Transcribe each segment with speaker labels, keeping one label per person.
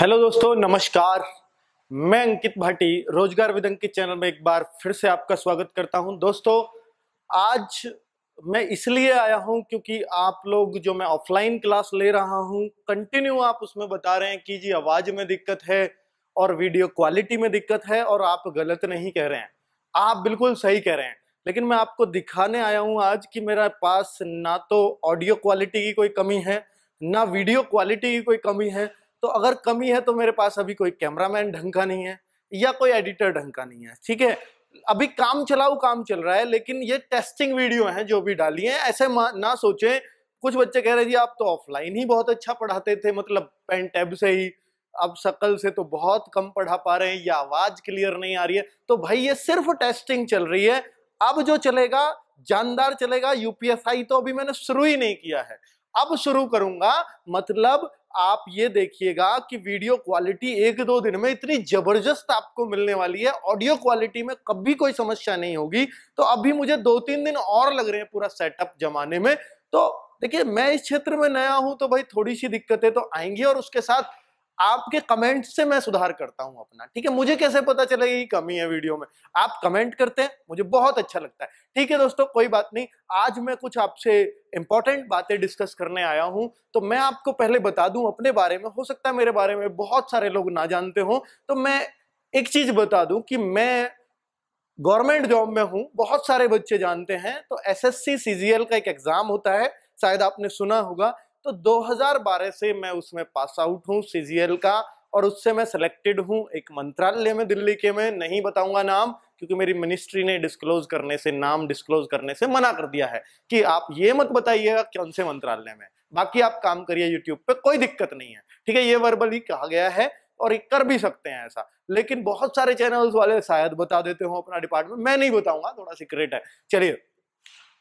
Speaker 1: hello दोस्तों नमस्कार मैं अंकित भाटी रोजगार विद अंकित चैनल में एक बार फिर से आपका स्वागत करता हूं दोस्तों आज मैं इसलिए आया हूं क्योंकि आप लोग जो मैं ऑफलाइन क्लास ले रहा हूं कंटिन्यू आप उसमें बता रहे हैं कि जी आवाज में दिक्कत है और वीडियो क्वालिटी में दिक्कत है और आप गलत नहीं कह रहे हैं आप बिल्कुल सही कह रहे हैं लेकिन मैं आपको दिखाने आया हूं आज कि मेरे पास ना तो ऑडियो क्वालिटी की कोई कमी है ना वीडियो क्वालिटी की कोई कमी है तो अगर कमी है तो मेरे पास अभी कोई कैमरामैन ढंग का नहीं है या कोई एडिटर ढंग का नहीं है ठीक है अभी काम चलाऊ काम चल रहा है लेकिन ये टेस्टिंग वीडियो हैं जो भी डाली हैं ऐसे ना सोचें कुछ बच्चे कह रहे जी आप तो ऑफलाइन ही बहुत अच्छा पढ़ाते थे मतलब पेन टैब से ही अब शकल से तो बहुत कम पढ़ा पा रहे हैं या आवाज क्लियर नहीं आ रही है तो भाई ये सिर्फ टेस्टिंग चल रही है अब जो चलेगा जानदार चलेगा यूपीएसआई तो अभी मैंने शुरू ही नहीं किया है अब शुरू करूंगा मतलब आप ये देखिएगा कि वीडियो क्वालिटी एक दो दिन में इतनी जबरदस्त आपको मिलने वाली है ऑडियो क्वालिटी में कभी कोई समस्या नहीं होगी तो अभी मुझे दो तीन दिन और लग रहे हैं पूरा सेटअप जमाने में तो देखिए मैं इस क्षेत्र में नया हूं तो भाई थोड़ी सी दिक्कतें तो आएंगी और उसके साथ आपके कमेंट से मैं सुधार करता हूं अपना ठीक है मुझे कैसे पता चलेगा ये कमी है वीडियो में आप कमेंट करते हैं मुझे बहुत अच्छा लगता है ठीक है दोस्तों कोई बात नहीं आज मैं कुछ आपसे इंपॉर्टेंट बातें डिस्कस करने आया हूं तो मैं आपको पहले बता दूं अपने बारे में हो सकता है मेरे बारे में बहुत सारे लोग ना जानते हो तो मैं एक चीज बता दूं कि मैं गवर्नमेंट जॉब में हूं बहुत सारे बच्चे जानते हैं तो एस एस का एक एग्जाम होता है शायद आपने सुना होगा तो 2012 से मैं उसमें पास आउट हूँ सीजीएल का और उससे मैं सिलेक्टेड हूँ एक मंत्रालय में दिल्ली के में नहीं बताऊंगा नाम क्योंकि मेरी मिनिस्ट्री ने डिस्क्लोज करने से नाम डिस्क्लोज करने से मना कर दिया है कि आप ये मत बताइएगा कौन से मंत्रालय में बाकी आप काम करिए यूट्यूब पे कोई दिक्कत नहीं है ठीक है ये वर्बली कहा गया है और कर भी सकते हैं ऐसा लेकिन बहुत सारे चैनल्स वाले शायद बता देते हो अपना डिपार्टमेंट मैं नहीं बताऊंगा थोड़ा सीक्रेट है चलिए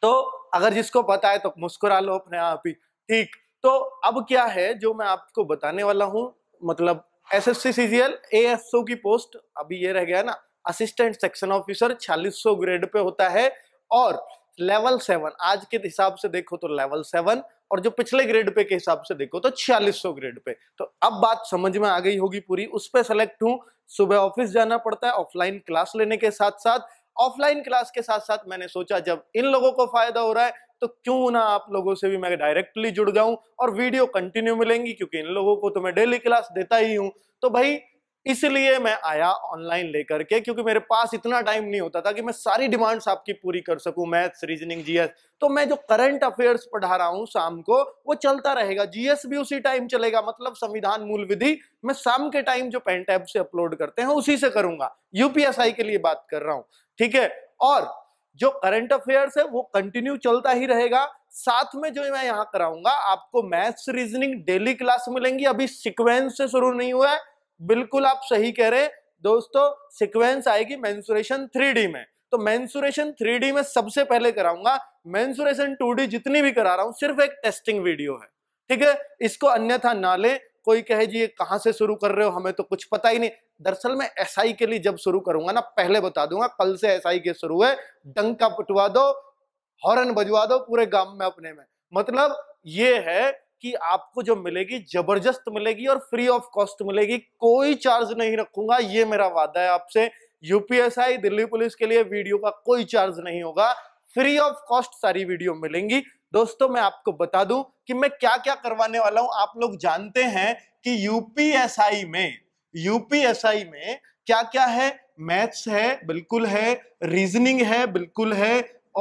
Speaker 1: तो अगर जिसको पता है तो मुस्कुरा लो अपने आप ही ठीक तो अब क्या है जो मैं आपको बताने वाला हूँ मतलब S S C C G L A S O की पोस्ट अभी ये रह गया ना assistant section officer 4600 grade pay होता है और लेवल सेवन आज के हिसाब से देखो तो लेवल सेवन और जो पिछले ग्रेड पे के हिसाब से देखो तो 4600 ग्रेड पे तो अब बात समझ में आ गई होगी पूरी उस पर सेलेक्ट हूँ सुबह ऑफिस जाना पड़ता है ऑफलाइन क्लास लेने के साथ साथ ऑफलाइन क्लास के साथ साथ मैंने सोचा जब इन लोगों को फायदा हो रहा है तो क्यों ना आप लोगों से भी मैं डायरेक्टली जुड़ जाऊं और वीडियो कंटिन्यू मिलेंगी क्योंकि इन लोगों को तो मैं डेली क्लास देता ही हूं तो भाई इसलिए मैं आया ऑनलाइन लेकर के क्योंकि मेरे पास इतना टाइम नहीं होता था कि मैं सारी डिमांड्स आपकी पूरी कर सकूं मैथ्स रीजनिंग जीएस तो मैं जो करंट अफेयर्स पढ़ा रहा हूं शाम को वो चलता रहेगा जीएस भी उसी टाइम चलेगा मतलब संविधान मूल विधि मैं शाम के टाइम जो पेन टैब से अपलोड करते हैं उसी से करूंगा यूपीएसआई के लिए बात कर रहा हूं ठीक है और जो करंट अफेयर्स है वो कंटिन्यू चलता ही रहेगा साथ में जो मैं यहाँ कराऊंगा आपको मैथ्स रीजनिंग डेली क्लास मिलेंगी अभी सिक्वेंस से शुरू नहीं हुआ है बिल्कुल आप सही कह रहे दोस्तों सिक्वेंस आएगी मैंसुरेशन थ्री में तो मैंसुरेशन थ्री में सबसे पहले कराऊंगा मैंसुरेशन टू जितनी भी करा रहा हूं सिर्फ एक टेस्टिंग वीडियो है ठीक है इसको अन्यथा ना ले कोई कहे जी ये कहां से शुरू कर रहे हो हमें तो कुछ पता ही नहीं दरअसल मैं एस के लिए जब शुरू करूंगा ना पहले बता दूंगा कल से एस के शुरू है डंका पटवा दो हॉर्न बजवा दो पूरे गांव में अपने में मतलब ये है कि आपको जो मिलेगी जबरदस्त मिलेगी और फ्री ऑफ कॉस्ट मिलेगी कोई चार्ज नहीं रखूंगा ये मेरा वादा है आपसे यूपीएसआई दिल्ली पुलिस के लिए वीडियो का कोई चार्ज नहीं होगा फ्री ऑफ कॉस्ट सारी वीडियो मिलेंगी दोस्तों मैं आपको बता दूं कि मैं क्या क्या करवाने वाला हूं आप लोग जानते हैं कि यूपीएसआई में यूपीएसआई में क्या क्या है मैथ्स है बिल्कुल है रीजनिंग है बिल्कुल है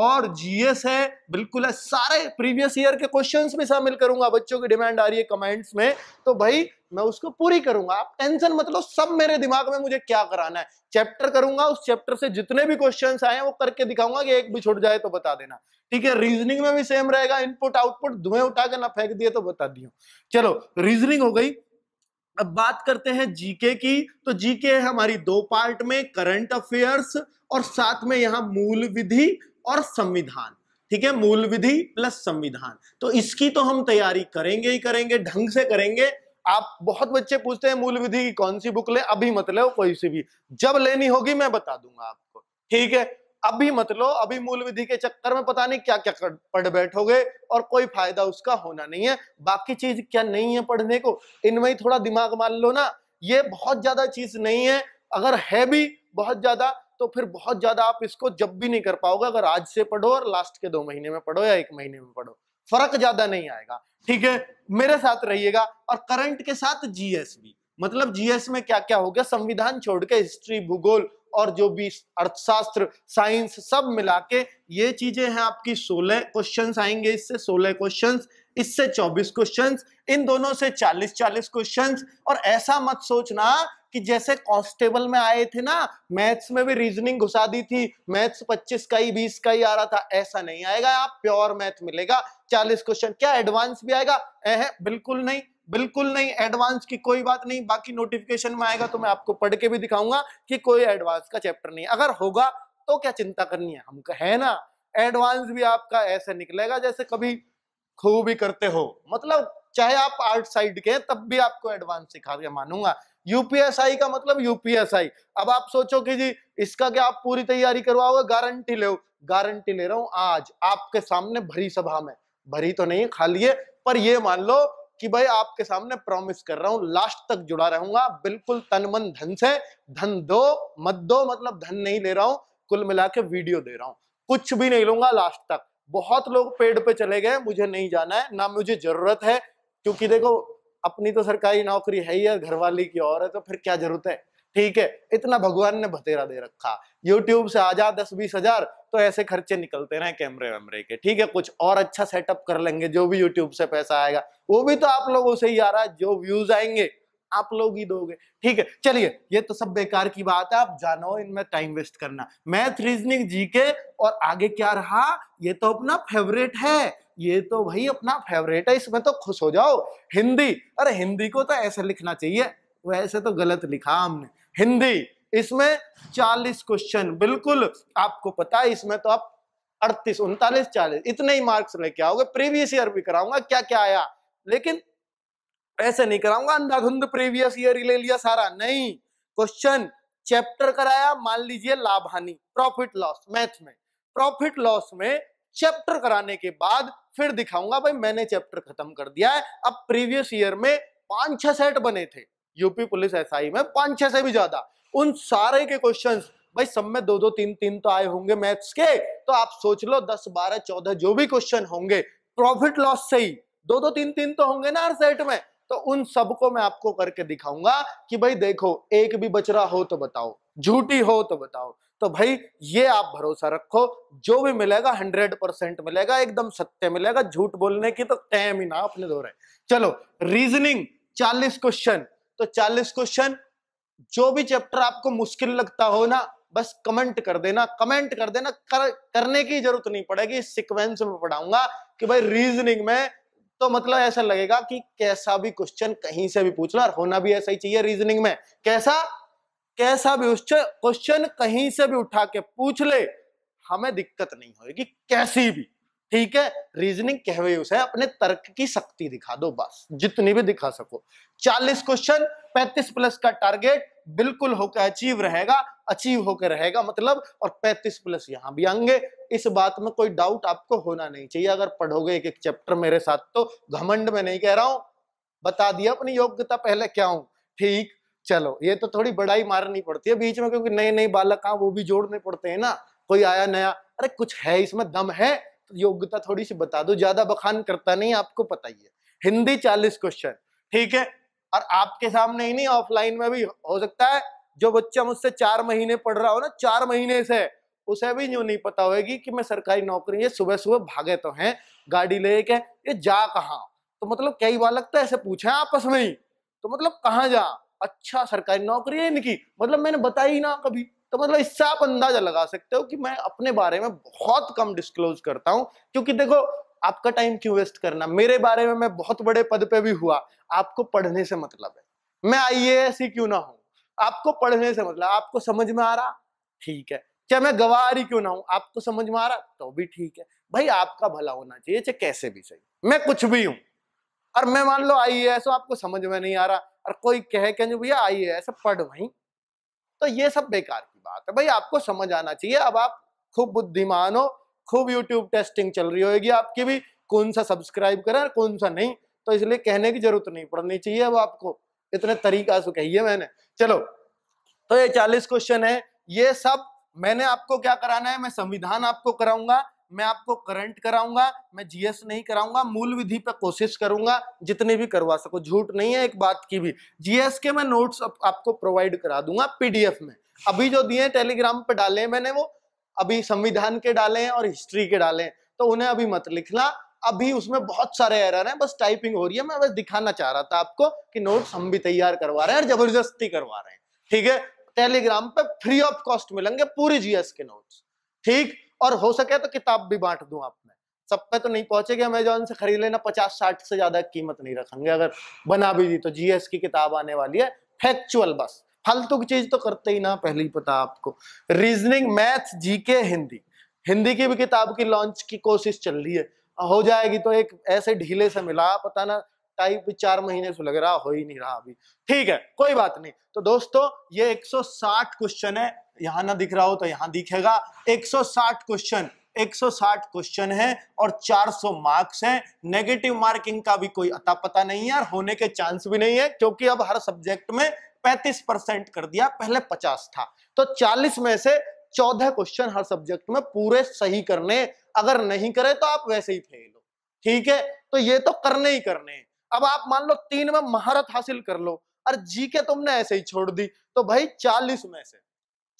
Speaker 1: और जीएस है बिल्कुल है सारे प्रीवियस ईयर के क्वेश्चंस में शामिल करूंगा बच्चों की डिमांड आ रही है कमेंट्स में तो भाई मैं उसको पूरी करूंगा आप टेंशन मतलब सब मेरे दिमाग में मुझे क्या कराना है चैप्टर करूंगा उस चैप्टर से जितने भी क्वेश्चंस आए हैं वो करके दिखाऊंगा कि एक भी छुट जाए तो बता देना ठीक है रीजनिंग में भी सेम रहेगा इनपुट आउटपुट धुएं उठा के ना फेंक दिए तो बता दियो चलो रीजनिंग हो गई अब बात करते हैं जीके की तो जीके है हमारी दो पार्ट में करंट अफेयर्स और साथ में यहां मूल विधि और संविधान ठीक है मूल विधि प्लस संविधान तो इसकी तो हम तैयारी करेंगे ही करेंगे ढंग से करेंगे आप बहुत बच्चे पूछते हैं मूल विधि की कौन सी बुक ले अभी मत लो कोई सी भी जब लेनी होगी मैं बता दूंगा आपको ठीक है अभी मत लो अभी मूल विधि के चक्कर में पता नहीं क्या क्या पढ़ बैठोगे और कोई फायदा उसका होना नहीं है बाकी चीज क्या नहीं है पढ़ने को इनमें ही थोड़ा दिमाग मान लो ना ये बहुत ज्यादा चीज नहीं है अगर है भी बहुत ज्यादा तो फिर बहुत ज्यादा आप इसको जब भी नहीं कर पाओगे अगर आज से पढ़ो और लास्ट के दो महीने में पढ़ो या एक महीने में पढ़ो फर्क ज्यादा नहीं आएगा ठीक है मेरे साथ रहिएगा और करंट के साथ जीएस भी मतलब जीएस में क्या क्या हो गया संविधान छोड़ के हिस्ट्री भूगोल और जो भी अर्थशास्त्र साइंस सब मिला के ये चीजें हैं आपकी सोलह क्वेश्चन आएंगे इससे सोलह क्वेश्चन इससे 24 क्वेश्चंस इन दोनों से 40 40 क्वेश्चंस और ऐसा मत सोचना कि जैसे कॉन्स्टेबल में आए थे ना मैथ्स में भी रीजनिंग घुसा दी थी मैथ्स 25 का ही 20 का ही आ रहा था ऐसा नहीं आएगा आप प्योर मैथ मिलेगा 40 क्वेश्चन क्या एडवांस भी आएगा एह बिल्कुल नहीं बिल्कुल नहीं एडवांस की कोई बात नहीं बाकी नोटिफिकेशन में आएगा तो मैं आपको पढ़ के भी दिखाऊंगा कि कोई एडवांस का चैप्टर नहीं अगर होगा तो क्या चिंता करनी है हम है ना एडवांस भी आपका ऐसे निकलेगा जैसे कभी खूबी करते हो मतलब चाहे आप आर्ट साइड के हैं तब भी आपको एडवांस सिखा के मानूंगा यूपीएसआई का मतलब यूपीएसआई अब आप सोचो कि जी इसका क्या आप पूरी तैयारी करवाओगे गारंटी ले गारंटी ले रहा हूं आज आपके सामने भरी सभा में भरी तो नहीं खाली है पर यह मान लो कि भाई आपके सामने प्रॉमिस कर रहा हूं लास्ट तक जुड़ा रहूंगा बिल्कुल तन मन धन से धन दो मत दो मतलब धन नहीं ले रहा हूं कुल मिला वीडियो दे रहा हूं कुछ भी नहीं लूंगा लास्ट तक बहुत लोग पेड़ पे चले गए मुझे नहीं जाना है ना मुझे जरूरत है क्योंकि देखो अपनी तो सरकारी नौकरी है ही घर वाली की और है तो फिर क्या जरूरत है ठीक है इतना भगवान ने बतेरा दे रखा यूट्यूब से आ जा दस बीस हजार तो ऐसे खर्चे निकलते रहे कैमरे वैमरे के ठीक है कुछ और अच्छा सेटअप कर लेंगे जो भी यूट्यूब से पैसा आएगा वो भी तो आप लोगों से ही आ रहा है जो व्यूज आएंगे आप लोग ही दोगे ठीक है चलिए ये तो सब बेकार की बात है आप जानो इनमें टाइम वेस्ट करना मैथ रीजनिंग जीके और आगे क्या रहा ये तो अपना फेवरेट है ये तो भाई अपना फेवरेट है इसमें तो खुश हो जाओ हिंदी अरे हिंदी को तो ऐसे लिखना चाहिए वैसे तो गलत लिखा हमने हिंदी इसमें 40 क्वेश्चन बिल्कुल आपको पता है इसमें तो आप अड़तीस उनतालीस चालीस इतने ही मार्क्स लेके आओगे प्रीवियस ईयर भी कराऊंगा क्या क्या आया लेकिन ऐसे नहीं कराऊंगा अंधाधुंध प्रीवियस ईयर ले लिया सारा नहीं क्वेश्चन चैप्टर कराया मान लीजिए लाभ हानि प्रॉफिट लॉस मैथ में प्रॉफिट लॉस में चैप्टर कराने के बाद फिर दिखाऊंगा भाई मैंने चैप्टर खत्म कर दिया है अब प्रीवियस ईयर में पांच छह सेट बने थे यूपी पुलिस एसआई में पांच छह से भी ज्यादा उन सारे के क्वेश्चंस भाई सब में दो दो तीन तीन तो आए होंगे मैथ्स के तो आप सोच लो दस बारह चौदह जो भी क्वेश्चन होंगे प्रॉफिट लॉस से ही दो दो तीन तीन तो होंगे ना हर सेट में तो उन सबको मैं आपको करके दिखाऊंगा कि भाई देखो एक भी बचरा हो तो बताओ झूठी हो तो बताओ तो भाई ये आप भरोसा रखो जो भी मिलेगा हंड्रेड परसेंट मिलेगा एकदम सत्य मिलेगा झूठ बोलने की तो टैम ही ना अपने दो रहे चलो रीजनिंग चालीस क्वेश्चन तो चालीस क्वेश्चन जो भी चैप्टर आपको मुश्किल लगता हो ना बस कमेंट कर देना कमेंट कर देना कर, करने की जरूरत नहीं पड़ेगी इस सिक्वेंस में पढ़ाऊंगा कि भाई रीजनिंग में तो मतलब ऐसा लगेगा कि कैसा भी क्वेश्चन कहीं से भी पूछ लो और होना भी ऐसा ही चाहिए रीजनिंग में कैसा कैसा भी क्वेश्चन कहीं से भी उठा के पूछ ले हमें दिक्कत नहीं होगी कैसी भी ठीक है रीजनिंग कहवे यूज अपने तर्क की शक्ति दिखा दो बस जितनी भी दिखा सको 40 क्वेश्चन 35 प्लस का टारगेट बिल्कुल होकर अचीव रहेगा अचीव होकर रहेगा मतलब और 35 प्लस यहाँ भी आएंगे इस बात में कोई डाउट आपको होना नहीं चाहिए अगर पढ़ोगे एक एक चैप्टर मेरे साथ तो घमंड में नहीं कह रहा हूं बता दिया अपनी योग्यता पहले क्या हूं ठीक चलो ये तो थोड़ी बड़ाई मारनी पड़ती है बीच में क्योंकि नए नए बालक हाँ वो भी जोड़ने पड़ते हैं ना कोई आया नया अरे कुछ है इसमें दम है तो योग्यता थोड़ी सी बता दो ज्यादा बखान करता नहीं आपको पता ही है हिंदी चालीस क्वेश्चन ठीक है और आपके सामने ही नहीं ऑफलाइन में भी हो सकता है जो बच्चा मुझसे चार महीने पढ़ रहा हो ना चार महीने से उसे भी यूँ नहीं पता होगी कि मैं सरकारी नौकरी ये सुबह सुबह भागे तो हैं गाड़ी लेके ये जा कहाँ तो मतलब कई बार लगता है ऐसे पूछे आपस में ही तो मतलब कहाँ जा अच्छा सरकारी नौकरी है इनकी मतलब मैंने बताई ना कभी तो मतलब इससे आप अंदाजा लगा सकते हो कि मैं अपने बारे में बहुत कम डिस्क्लोज करता हूँ क्योंकि देखो आपका टाइम क्यों वेस्ट करना मेरे बारे में मैं बहुत बड़े पद पे भी हुआ आपको पढ़ने से मतलब है मैं आईएएस ही क्यों ना हूं आपको पढ़ने से मतलब आपको समझ में आ रहा ठीक है चाहे मैं गवार ही क्यों ना हूं आपको समझ में आ रहा तो भी ठीक है भाई आपका भला होना चाहिए चाहे कैसे भी सही मैं कुछ भी हूं और मैं मान लो आई ए आपको समझ में नहीं आ रहा और कोई कहे क्या भैया आई ए पढ़ वही तो ये सब बेकार की बात है भाई आपको समझ आना चाहिए अब आप खूब बुद्धिमान हो खूब YouTube टेस्टिंग चल रही होगी आपकी भी कौन सा सब्सक्राइब करें और कौन सा नहीं तो इसलिए कहने की जरूरत नहीं पड़नी चाहिए अब आपको इतने तरीका से कही मैंने चलो तो ये चालीस क्वेश्चन है ये सब मैंने आपको क्या कराना है मैं संविधान आपको कराऊंगा मैं आपको करंट कराऊंगा मैं जीएस नहीं कराऊंगा मूल विधि पर कोशिश करूंगा जितने भी करवा सको झूठ नहीं है एक बात की भी जीएस के मैं नोट्स आप, आपको प्रोवाइड करा दूंगा पीडीएफ में अभी जो दिए टेलीग्राम पर डाले मैंने वो अभी संविधान के डाले हैं और हिस्ट्री के डाले हैं तो उन्हें अभी मत लिखना अभी उसमें बहुत सारे एरर हैं बस टाइपिंग हो रही है मैं बस दिखाना चाह रहा था आपको कि नोट्स हम भी तैयार करवा रहे हैं और जबरदस्ती करवा रहे हैं ठीक है टेलीग्राम पे फ्री ऑफ कॉस्ट मिलेंगे पूरी जीएस के नोट्स ठीक और हो सके तो किताब भी बांट दू आप में सब पे तो नहीं पहुंचे अमेजोन से खरीद लेना पचास साठ से ज्यादा कीमत नहीं रखेंगे अगर बना भी दी तो जीएस की किताब आने वाली है फैक्चुअल बस फालतू की चीज तो, तो करते ही ना पहले ही पता आपको reasoning maths GK Hindi Hindi की भी किताब की लॉन्च की कोशिश चल रही है हो जाएगी तो एक ऐसे ढीले से मिला पता ना टाइप भी चार महीने से लग रहा हो ही नहीं रहा अभी ठीक है कोई बात नहीं तो दोस्तों ये 160 क्वेश्चन है यहाँ ना दिख रहा हो तो यहाँ दिखेगा 160 क्वेश्चन 160 क्वेश्चन है और 400 मार्क्स हैं नेगेटिव मार्किंग का भी कोई अता पता नहीं है और होने के चांस भी नहीं है क्योंकि अब हर सब्जेक्ट में 35 परसेंट कर दिया पहले 50 था तो 40 में से 14 क्वेश्चन हर सब्जेक्ट में पूरे सही करने अगर नहीं करे तो आप वैसे ही फेल हो ठीक है तो ये तो करने ही करने अब आप मान लो तीन में महारत हासिल कर लो और जी के तुमने ऐसे ही छोड़ दी तो भाई चालीस में से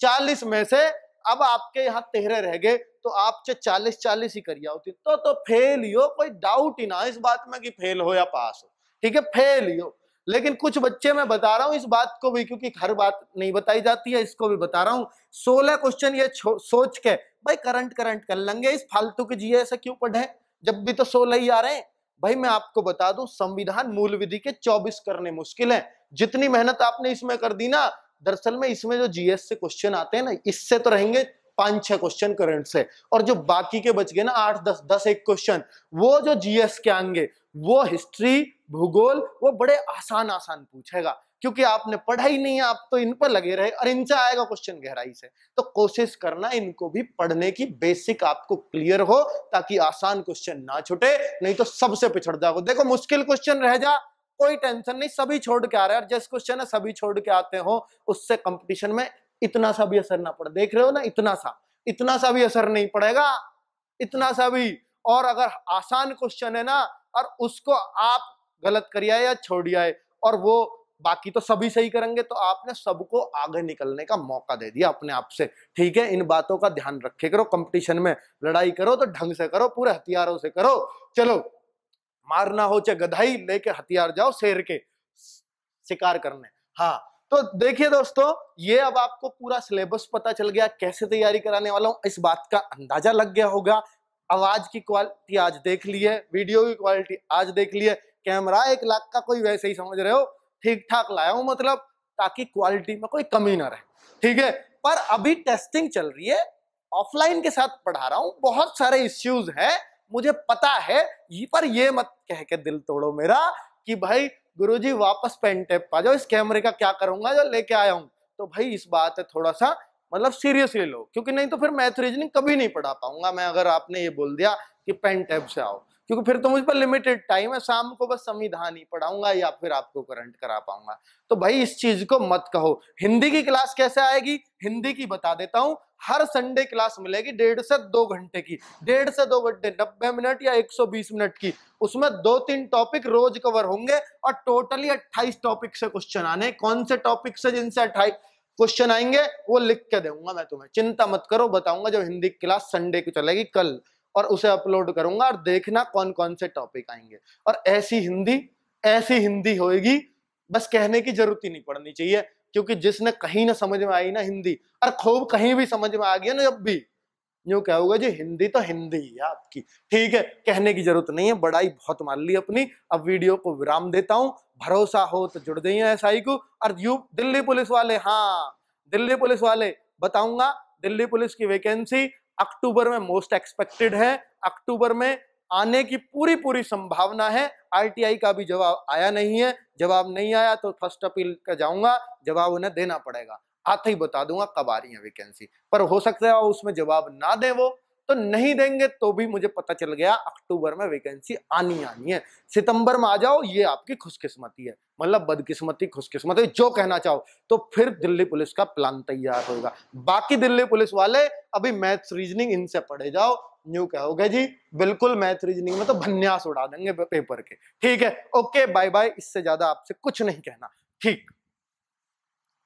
Speaker 1: चालीस में से अब आपके यहाँ तेरह रह गए तो आप चालीस चालीस ही करिया होती तो तो फेल ही हो कोई डाउट ही ना इस बात में कि फेल हो या पास हो ठीक है फेल ही हो लेकिन कुछ बच्चे मैं बता रहा हूं इस बात को भी क्योंकि हर बात नहीं बताई जाती है इसको भी बता रहा हूं सोलह क्वेश्चन ये सोच के भाई करंट करंट कर लेंगे इस फालतू के जी ऐसा क्यों पढ़े जब भी तो सोलह ही आ रहे हैं भाई मैं आपको बता दूं संविधान मूल विधि के 24 करने मुश्किल है जितनी मेहनत आपने इसमें कर दी ना दरअसल में इसमें जो जीएस से क्वेश्चन आते हैं ना इससे तो रहेंगे पांच छह क्वेश्चन करंट से और जो बाकी के बच गए ना आठ दस दस एक क्वेश्चन वो जो जीएस के आएंगे वो हिस्ट्री भूगोल वो बड़े आसान आसान पूछेगा क्योंकि आपने पढ़ा ही नहीं है आप तो इन पर लगे रहे और इनसे आएगा क्वेश्चन गहराई से तो कोशिश करना इनको भी पढ़ने की बेसिक आपको क्लियर हो ताकि आसान क्वेश्चन ना छुटे नहीं तो सबसे पिछड़ जाओ देखो मुश्किल क्वेश्चन रह जा कोई टेंशन नहीं सभी छोड़ के आ रहे हैं और जिस क्वेश्चन है सभी छोड़ के आते हो उससे कंपटीशन में इतना सा भी असर ना पड़े देख रहे हो ना इतना सा इतना सा भी असर नहीं पड़ेगा इतना सा भी और अगर आसान क्वेश्चन है ना और उसको आप गलत करिए या छोड़िए और वो बाकी तो सभी सही करेंगे तो आपने सबको आगे निकलने का मौका दे दिया अपने आप से ठीक है इन बातों का ध्यान रखे करो कंपटीशन में लड़ाई करो तो ढंग से करो पूरे हथियारों से करो चलो मारना हो चाहे गधाई लेके हथियार जाओ शेर के शिकार करने हाँ तो देखिए दोस्तों ये अब आपको पूरा सिलेबस पता चल गया कैसे तैयारी कराने वाला हूँ इस बात का अंदाजा लग गया होगा आवाज की क्वालिटी आज देख ली है वीडियो की क्वालिटी आज देख ली है कैमरा एक लाख का कोई वैसे ही समझ रहे हो ठीक ठाक लाया हूं मतलब ताकि क्वालिटी में कोई कमी ना रहे ठीक है पर अभी टेस्टिंग चल रही है ऑफलाइन के साथ पढ़ा रहा हूं बहुत सारे इश्यूज हैं मुझे पता है ये पर ये मत कह के दिल तोड़ो मेरा कि भाई गुरुजी वापस पेन टेप पा जाओ इस कैमरे का क्या करूंगा जो लेके आया हूँ तो भाई इस बात है थोड़ा सा मतलब सीरियसली लो क्योंकि नहीं तो फिर मैथ रीजनिंग कभी नहीं पढ़ा पाऊंगा मैं अगर आपने ये बोल दिया कि पेन टेप से आओ क्योंकि फिर तो मुझ पर लिमिटेड टाइम है शाम को बस संविधान ही पढ़ाऊंगा या फिर आपको करंट करा पाऊंगा तो भाई इस चीज को मत कहो हिंदी की क्लास कैसे आएगी हिंदी की बता देता हूं हर संडे क्लास मिलेगी डेढ़ से दो घंटे की डेढ़ से दो घंटे नब्बे मिनट या 120 मिनट की उसमें दो तीन टॉपिक रोज कवर होंगे और टोटली 28 टॉपिक से क्वेश्चन आने कौन से टॉपिक से जिनसे अट्ठाईस क्वेश्चन आएंगे वो लिख के दूंगा मैं तुम्हें चिंता मत करो बताऊंगा जब हिंदी क्लास संडे को चलेगी कल और उसे अपलोड करूंगा और देखना कौन कौन से टॉपिक आएंगे और ऐसी हिंदी ऐसी हिंदी होगी बस कहने की जरूरत ही नहीं पड़नी चाहिए क्योंकि जिसने कहीं ना समझ में आई ना हिंदी और खूब कहीं भी समझ में आ गया ना जब भी यूं क्या होगा जी हिंदी तो हिंदी है आपकी ठीक है कहने की जरूरत नहीं है बड़ाई बहुत मान ली अपनी अब वीडियो को विराम देता हूँ भरोसा हो तो जुड़ गई एस आई को और यू दिल्ली पुलिस वाले हाँ दिल्ली पुलिस वाले बताऊंगा दिल्ली पुलिस की वैकेंसी अक्टूबर में मोस्ट एक्सपेक्टेड है अक्टूबर में आने की पूरी पूरी संभावना है आरटीआई का भी जवाब आया नहीं है जवाब नहीं आया तो फर्स्ट अपील का जाऊंगा जवाब उन्हें देना पड़ेगा आते ही बता दूंगा कब आ रही है वैकेंसी पर हो सकता है उसमें जवाब ना दे वो तो नहीं देंगे तो भी मुझे पता चल गया अक्टूबर में वैकेंसी आनी आनी है सितंबर में आ जाओ ये आपकी खुशकिस्मती है मतलब बदकिस्मती खुशकिस्मती जो कहना चाहो तो फिर दिल्ली पुलिस का प्लान तैयार होगा बाकी दिल्ली पुलिस वाले अभी मैथ्स रीजनिंग इनसे पढ़े जाओ न्यू कहोगे जी बिल्कुल मैथ रीजनिंग में तो भन्यास उड़ा देंगे पेपर के ठीक है ओके बाय बाय इससे ज्यादा आपसे कुछ नहीं कहना ठीक